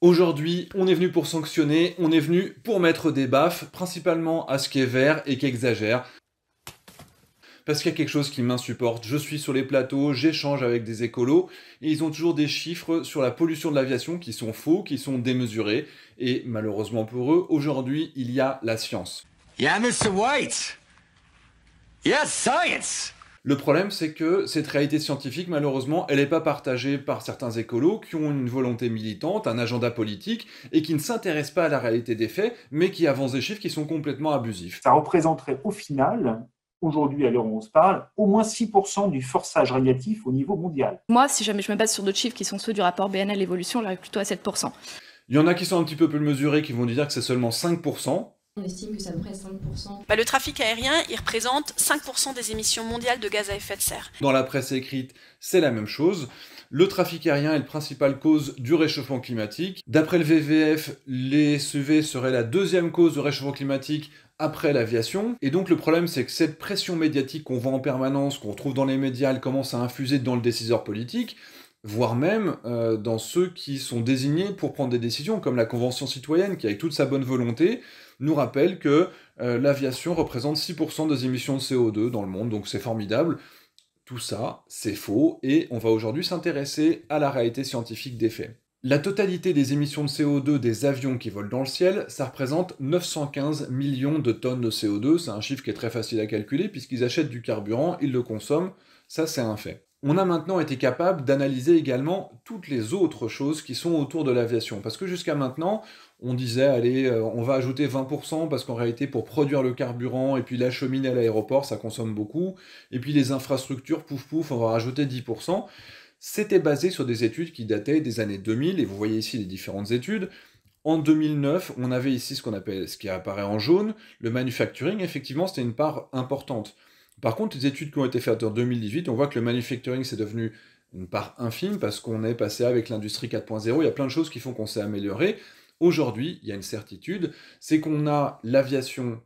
Aujourd'hui, on est venu pour sanctionner, on est venu pour mettre des baffes, principalement à ce qui est vert et qui exagère. Parce qu'il y a quelque chose qui m'insupporte. Je suis sur les plateaux, j'échange avec des écolos, et ils ont toujours des chiffres sur la pollution de l'aviation qui sont faux, qui sont démesurés. Et malheureusement pour eux, aujourd'hui, il y a la science. Yeah, Mr. White! Yes, science! Le problème, c'est que cette réalité scientifique, malheureusement, elle n'est pas partagée par certains écolos qui ont une volonté militante, un agenda politique, et qui ne s'intéressent pas à la réalité des faits, mais qui avancent des chiffres qui sont complètement abusifs. Ça représenterait au final aujourd'hui, à l'heure où on se parle, au moins 6% du forçage radiatif au niveau mondial. Moi, si jamais je me base sur d'autres chiffres qui sont ceux du rapport BNL Évolution, on plutôt à 7%. Il y en a qui sont un petit peu plus mesurés, qui vont dire que c'est seulement 5% on estime que c'est à peu 5%. Bah, le trafic aérien, il représente 5% des émissions mondiales de gaz à effet de serre. Dans la presse écrite, c'est la même chose. Le trafic aérien est la principale cause du réchauffement climatique. D'après le VVF, les SUV seraient la deuxième cause de réchauffement climatique après l'aviation. Et donc le problème, c'est que cette pression médiatique qu'on voit en permanence, qu'on retrouve dans les médias, elle commence à infuser dans le déciseur politique voire même euh, dans ceux qui sont désignés pour prendre des décisions, comme la Convention citoyenne, qui, avec toute sa bonne volonté, nous rappelle que euh, l'aviation représente 6% des émissions de CO2 dans le monde, donc c'est formidable. Tout ça, c'est faux, et on va aujourd'hui s'intéresser à la réalité scientifique des faits. La totalité des émissions de CO2 des avions qui volent dans le ciel, ça représente 915 millions de tonnes de CO2, c'est un chiffre qui est très facile à calculer puisqu'ils achètent du carburant, ils le consomment, ça c'est un fait on a maintenant été capable d'analyser également toutes les autres choses qui sont autour de l'aviation. Parce que jusqu'à maintenant, on disait, allez, euh, on va ajouter 20%, parce qu'en réalité, pour produire le carburant et puis la cheminée à l'aéroport, ça consomme beaucoup. Et puis les infrastructures, pouf pouf, on va rajouter 10%. C'était basé sur des études qui dataient des années 2000, et vous voyez ici les différentes études. En 2009, on avait ici ce qu'on appelle, ce qui apparaît en jaune, le manufacturing. Effectivement, c'était une part importante. Par contre, les études qui ont été faites en 2018, on voit que le manufacturing, c'est devenu une part infime parce qu'on est passé avec l'industrie 4.0. Il y a plein de choses qui font qu'on s'est amélioré. Aujourd'hui, il y a une certitude, c'est qu'on a l'aviation,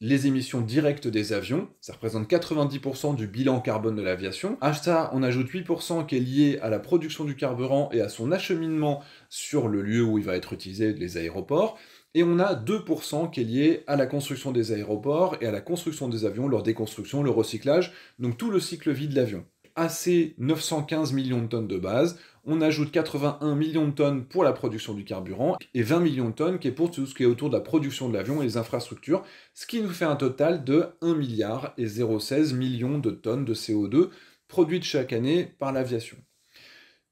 les émissions directes des avions, ça représente 90% du bilan carbone de l'aviation. À ça, on ajoute 8% qui est lié à la production du carburant et à son acheminement sur le lieu où il va être utilisé, les aéroports et on a 2% qui est lié à la construction des aéroports et à la construction des avions, leur déconstruction, le recyclage, donc tout le cycle vie de l'avion. À ces 915 millions de tonnes de base, on ajoute 81 millions de tonnes pour la production du carburant et 20 millions de tonnes qui est pour tout ce qui est autour de la production de l'avion et les infrastructures, ce qui nous fait un total de 1 milliard et 0,16 millions de tonnes de CO2 produites chaque année par l'aviation.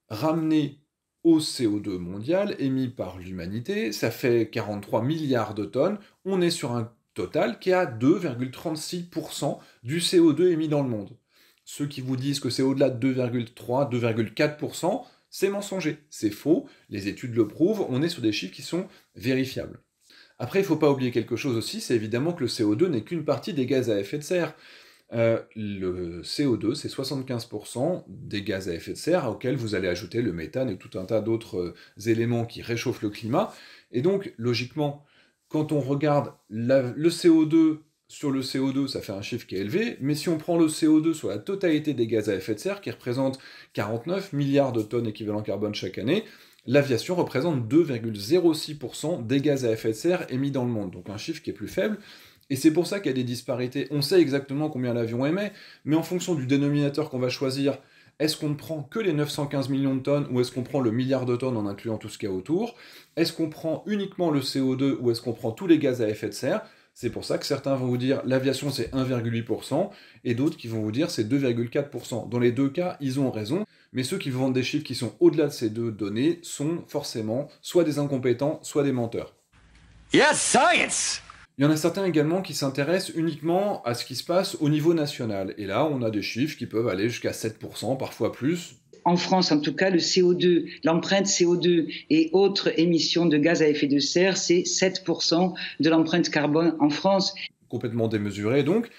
Ramener au CO2 mondial émis par l'humanité, ça fait 43 milliards de tonnes, on est sur un total qui est à 2,36% du CO2 émis dans le monde. Ceux qui vous disent que c'est au-delà de 2,3, 2,4%, c'est mensonger, c'est faux, les études le prouvent, on est sur des chiffres qui sont vérifiables. Après, il ne faut pas oublier quelque chose aussi, c'est évidemment que le CO2 n'est qu'une partie des gaz à effet de serre. Euh, le CO2, c'est 75% des gaz à effet de serre auxquels vous allez ajouter le méthane et tout un tas d'autres euh, éléments qui réchauffent le climat. Et donc, logiquement, quand on regarde le CO2 sur le CO2, ça fait un chiffre qui est élevé, mais si on prend le CO2 sur la totalité des gaz à effet de serre, qui représente 49 milliards de tonnes équivalent carbone chaque année, l'aviation représente 2,06% des gaz à effet de serre émis dans le monde, donc un chiffre qui est plus faible. Et c'est pour ça qu'il y a des disparités. On sait exactement combien l'avion émet, mais en fonction du dénominateur qu'on va choisir, est-ce qu'on ne prend que les 915 millions de tonnes ou est-ce qu'on prend le milliard de tonnes en incluant tout ce qu'il y a autour Est-ce qu'on prend uniquement le CO2 ou est-ce qu'on prend tous les gaz à effet de serre C'est pour ça que certains vont vous dire l'aviation c'est 1,8% et d'autres qui vont vous dire c'est 2,4%. Dans les deux cas, ils ont raison, mais ceux qui vous vendent des chiffres qui sont au-delà de ces deux données sont forcément soit des incompétents, soit des menteurs. Yes, science il y en a certains également qui s'intéressent uniquement à ce qui se passe au niveau national. Et là, on a des chiffres qui peuvent aller jusqu'à 7%, parfois plus. En France, en tout cas, le CO2, l'empreinte CO2 et autres émissions de gaz à effet de serre, c'est 7% de l'empreinte carbone en France. Complètement démesuré, donc.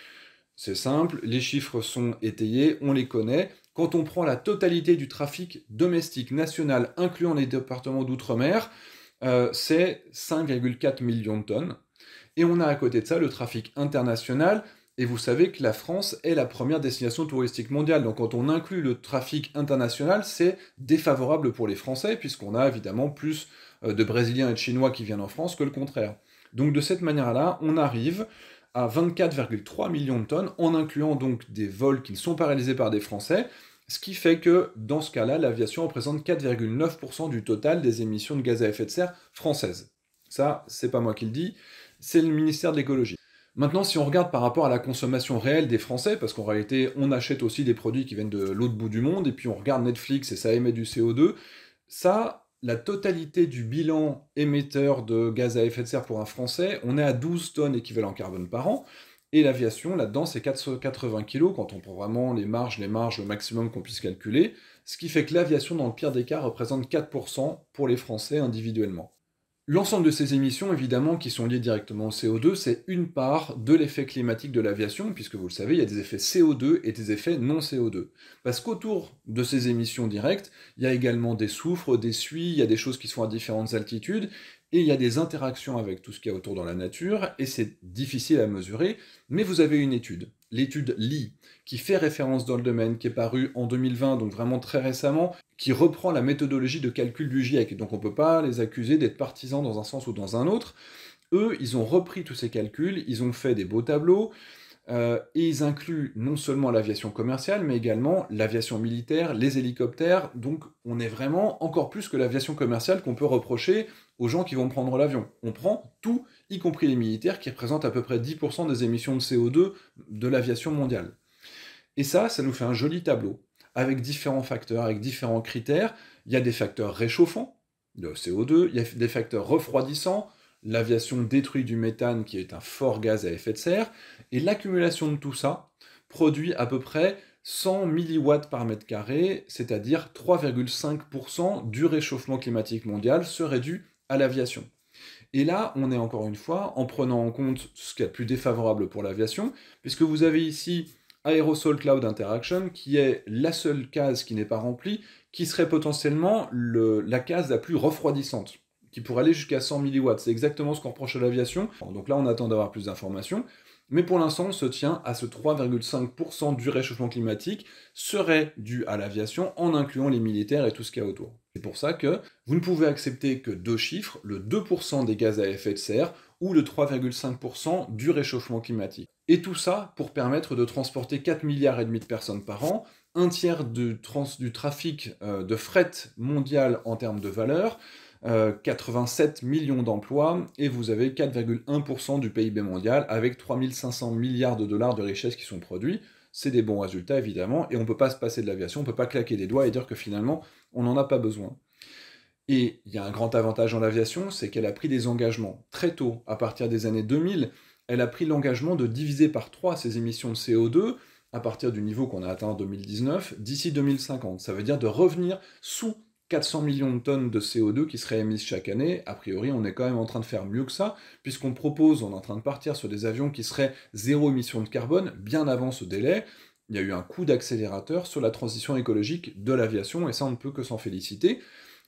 C'est simple, les chiffres sont étayés, on les connaît. Quand on prend la totalité du trafic domestique national, incluant les départements d'outre-mer, euh, c'est 5,4 millions de tonnes et on a à côté de ça le trafic international. Et vous savez que la France est la première destination touristique mondiale. Donc quand on inclut le trafic international, c'est défavorable pour les Français, puisqu'on a évidemment plus euh, de Brésiliens et de Chinois qui viennent en France que le contraire. Donc de cette manière-là, on arrive à 24,3 millions de tonnes, en incluant donc des vols qui ne sont pas réalisés par des Français, ce qui fait que dans ce cas-là, l'aviation représente 4,9% du total des émissions de gaz à effet de serre françaises. Ça, c'est pas moi qui le dis, c'est le ministère de l'écologie. Maintenant, si on regarde par rapport à la consommation réelle des Français, parce qu'en réalité, on achète aussi des produits qui viennent de l'autre bout du monde, et puis on regarde Netflix et ça émet du CO2, ça, la totalité du bilan émetteur de gaz à effet de serre pour un Français, on est à 12 tonnes équivalent carbone par an, et l'aviation, là-dedans, c'est 480 kg, quand on prend vraiment les marges, les marges, le maximum qu'on puisse calculer, ce qui fait que l'aviation, dans le pire des cas, représente 4% pour les Français individuellement. L'ensemble de ces émissions, évidemment, qui sont liées directement au CO2, c'est une part de l'effet climatique de l'aviation, puisque vous le savez, il y a des effets CO2 et des effets non CO2. Parce qu'autour de ces émissions directes, il y a également des soufres, des suies, il y a des choses qui sont à différentes altitudes, et il y a des interactions avec tout ce qu'il y a autour dans la nature, et c'est difficile à mesurer, mais vous avez une étude, l'étude LI, qui fait référence dans le domaine, qui est parue en 2020, donc vraiment très récemment, qui reprend la méthodologie de calcul du GIEC, donc on ne peut pas les accuser d'être partisans dans un sens ou dans un autre. Eux, ils ont repris tous ces calculs, ils ont fait des beaux tableaux, euh, et ils incluent non seulement l'aviation commerciale, mais également l'aviation militaire, les hélicoptères. Donc on est vraiment encore plus que l'aviation commerciale qu'on peut reprocher aux gens qui vont prendre l'avion. On prend tout, y compris les militaires, qui représentent à peu près 10% des émissions de CO2 de l'aviation mondiale. Et ça, ça nous fait un joli tableau, avec différents facteurs, avec différents critères. Il y a des facteurs réchauffants, le CO2, il y a des facteurs refroidissants, l'aviation détruit du méthane qui est un fort gaz à effet de serre, et l'accumulation de tout ça produit à peu près 100 milliwatts par mètre carré, c'est-à-dire 3,5% du réchauffement climatique mondial serait dû à l'aviation. Et là, on est encore une fois en prenant en compte ce qui est le plus défavorable pour l'aviation, puisque vous avez ici Aerosol Cloud Interaction, qui est la seule case qui n'est pas remplie, qui serait potentiellement la case la plus refroidissante qui pourrait aller jusqu'à 100 mW. C'est exactement ce qu'on reproche à l'aviation. Donc là, on attend d'avoir plus d'informations. Mais pour l'instant, on se tient à ce 3,5% du réchauffement climatique serait dû à l'aviation en incluant les militaires et tout ce qu'il y a autour. C'est pour ça que vous ne pouvez accepter que deux chiffres, le 2% des gaz à effet de serre ou le 3,5% du réchauffement climatique. Et tout ça pour permettre de transporter 4 milliards et demi de personnes par an, un tiers du, trafic euh, de fret mondial en termes de valeur, 87 euh, millions d'emplois, et vous avez 4,1% du PIB mondial avec 3500 milliards de dollars de richesses qui sont produits. C'est des bons résultats évidemment, et on ne peut pas se passer de l'aviation, on ne peut pas claquer des doigts et dire que finalement on n'en a pas besoin. Et il y a un grand avantage en l'aviation, c'est qu'elle a pris des engagements très tôt, à partir des années 2000, elle a pris l'engagement de diviser par 3 ses émissions de CO2 à partir du niveau qu'on a atteint en 2019 d'ici 2050. Ça veut dire de revenir sous 400 millions de tonnes de CO2 qui seraient émises chaque année. A priori, on est quand même en train de faire mieux que ça, puisqu'on propose, on est en train de partir sur des avions qui seraient zéro émission de carbone bien avant ce délai. Il y a eu un coup d'accélérateur sur la transition écologique de l'aviation, et ça, on ne peut que s'en féliciter,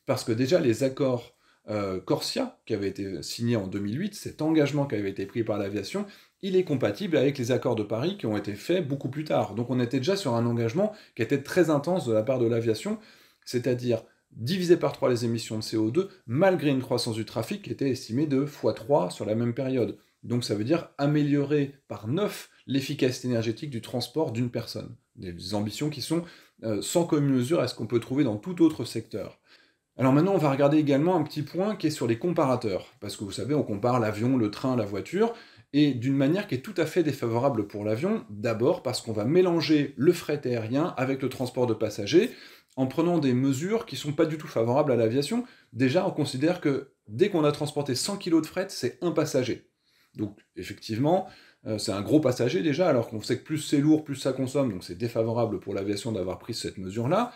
parce que déjà, les accords euh, Corsia, qui avaient été signés en 2008, cet engagement qui avait été pris par l'aviation, il est compatible avec les accords de Paris qui ont été faits beaucoup plus tard. Donc on était déjà sur un engagement qui était très intense de la part de l'aviation, c'est-à-dire divisé par 3 les émissions de CO2, malgré une croissance du trafic qui était estimée de x3 sur la même période. Donc ça veut dire améliorer par 9 l'efficacité énergétique du transport d'une personne. Des ambitions qui sont euh, sans commune mesure à ce qu'on peut trouver dans tout autre secteur. Alors maintenant, on va regarder également un petit point qui est sur les comparateurs. Parce que vous savez, on compare l'avion, le train, la voiture, et d'une manière qui est tout à fait défavorable pour l'avion. D'abord parce qu'on va mélanger le fret aérien avec le transport de passagers, en prenant des mesures qui sont pas du tout favorables à l'aviation. Déjà, on considère que dès qu'on a transporté 100 kg de fret, c'est un passager. Donc, effectivement, euh, c'est un gros passager déjà, alors qu'on sait que plus c'est lourd, plus ça consomme, donc c'est défavorable pour l'aviation d'avoir pris cette mesure-là.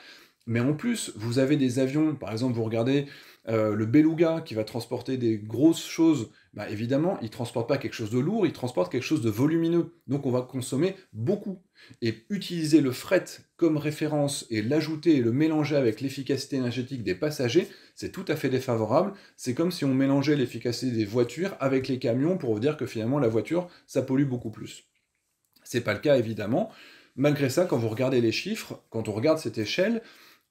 Mais en plus, vous avez des avions, par exemple, vous regardez euh, le Beluga qui va transporter des grosses choses bah, évidemment, il ne transporte pas quelque chose de lourd, il transporte quelque chose de volumineux. Donc on va consommer beaucoup. Et utiliser le fret comme référence et l'ajouter et le mélanger avec l'efficacité énergétique des passagers, c'est tout à fait défavorable. C'est comme si on mélangeait l'efficacité des voitures avec les camions pour vous dire que finalement la voiture, ça pollue beaucoup plus. C'est pas le cas évidemment. Malgré ça, quand vous regardez les chiffres, quand on regarde cette échelle,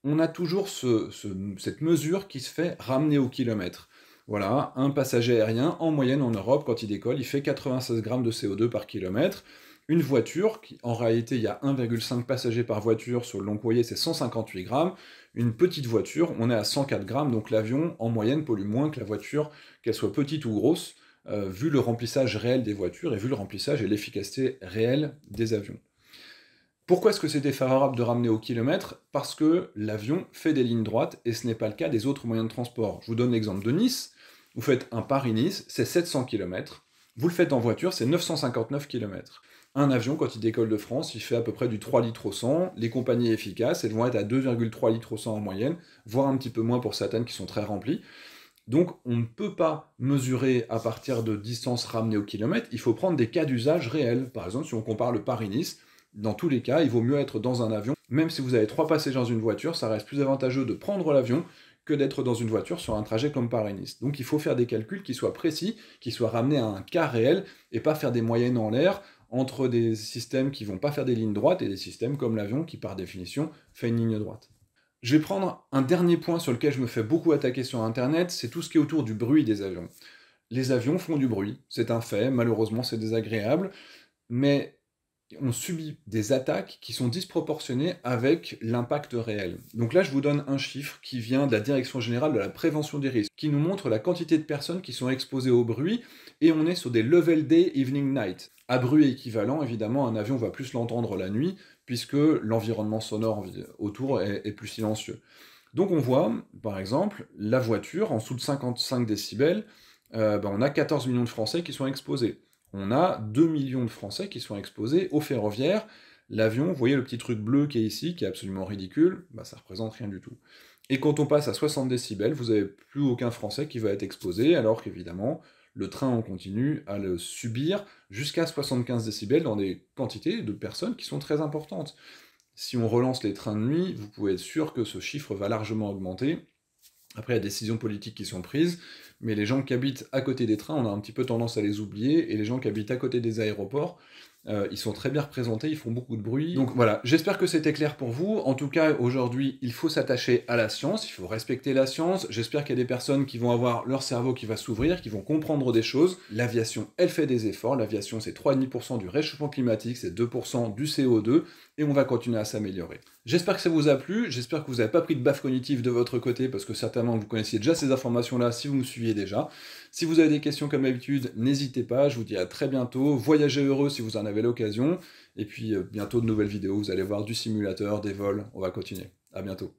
on a toujours cette mesure qui se fait ramener au kilomètre. Voilà, un passager aérien, en moyenne en Europe, quand il décolle, il fait 96 grammes de CO2 par kilomètre. Une voiture, qui en réalité il y a 1,5 passagers par voiture, sur le long courrier c'est 158 grammes. Une petite voiture, on est à 104 grammes, donc l'avion en moyenne pollue moins que la voiture, qu'elle soit petite ou grosse, euh, vu le remplissage réel des voitures et vu le remplissage et l'efficacité réelle des avions. Pourquoi est-ce que c'est défavorable de ramener au kilomètre Parce que l'avion fait des lignes droites et ce n'est pas le cas des autres moyens de transport. Je vous donne l'exemple de Nice. Vous faites un Paris-Nice, c'est 700 km. Vous le faites en voiture, c'est 959 km. Un avion, quand il décolle de France, il fait à peu près du 3 litres au 100. Les compagnies efficaces, elles vont être à 2,3 litres au 100 en moyenne, voire un petit peu moins pour certaines qui sont très remplies. Donc on ne peut pas mesurer à partir de distances ramenées au kilomètre, il faut prendre des cas d'usage réels. Par exemple, si on compare le Paris-Nice, dans tous les cas, il vaut mieux être dans un avion. Même si vous avez trois passagers dans une voiture, ça reste plus avantageux de prendre l'avion que d'être dans une voiture sur un trajet comme Paris-Nice. Donc il faut faire des calculs qui soient précis, qui soient ramenés à un cas réel et pas faire des moyennes en l'air entre des systèmes qui vont pas faire des lignes droites et des systèmes comme l'avion qui par définition fait une ligne droite. Je vais prendre un dernier point sur lequel je me fais beaucoup attaquer sur Internet, c'est tout ce qui est autour du bruit des avions. Les avions font du bruit, c'est un fait, malheureusement c'est désagréable, mais on subit des attaques qui sont disproportionnées avec l'impact réel. Donc là, je vous donne un chiffre qui vient de la Direction générale de la prévention des risques, qui nous montre la quantité de personnes qui sont exposées au bruit, et on est sur des level day, evening night. À bruit équivalent, évidemment, un avion va plus l'entendre la nuit, puisque l'environnement sonore autour est, plus silencieux. Donc on voit, par exemple, la voiture en dessous de 55 décibels, euh, ben, on a 14 millions de Français qui sont exposés on a 2 millions de Français qui sont exposés aux ferroviaires. L'avion, vous voyez le petit truc bleu qui est ici, qui est absolument ridicule, bah, ça représente rien du tout. Et quand on passe à 60 décibels, vous n'avez plus aucun Français qui va être exposé, alors qu'évidemment, le train, on continue à le subir jusqu'à 75 décibels dans des quantités de personnes qui sont très importantes. Si on relance les trains de nuit, vous pouvez être sûr que ce chiffre va largement augmenter, après, il y a des décisions politiques qui sont prises, mais les gens qui habitent à côté des trains, on a un petit peu tendance à les oublier, et les gens qui habitent à côté des aéroports, euh, ils sont très bien représentés, ils font beaucoup de bruit. Donc voilà, j'espère que c'était clair pour vous. En tout cas, aujourd'hui, il faut s'attacher à la science, il faut respecter la science. J'espère qu'il y a des personnes qui vont avoir leur cerveau qui va s'ouvrir, qui vont comprendre des choses. L'aviation, elle fait des efforts. L'aviation, c'est 3,5% du réchauffement climatique, c'est 2% du CO2, et on va continuer à s'améliorer. J'espère que ça vous a plu, j'espère que vous n'avez pas pris de baffe cognitive de votre côté, parce que certainement vous connaissiez déjà ces informations-là si vous me suiviez déjà. Si vous avez des questions comme d'habitude, n'hésitez pas, je vous dis à très bientôt, voyagez heureux si vous en avez l'occasion, et puis euh, bientôt de nouvelles vidéos, vous allez voir du simulateur, des vols, on va continuer. À bientôt.